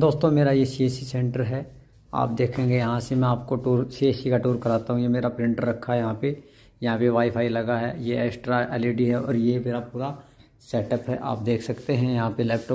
दोस्तों मेरा ये सी सेंटर है आप देखेंगे यहाँ से मैं आपको टूर सी का टूर कराता हूँ ये मेरा प्रिंटर रखा है यहाँ पे यहाँ पे वाईफाई लगा है ये एक्स्ट्रा एलईडी e है और ये मेरा पूरा सेटअप है आप देख सकते हैं यहाँ पे लैपटॉप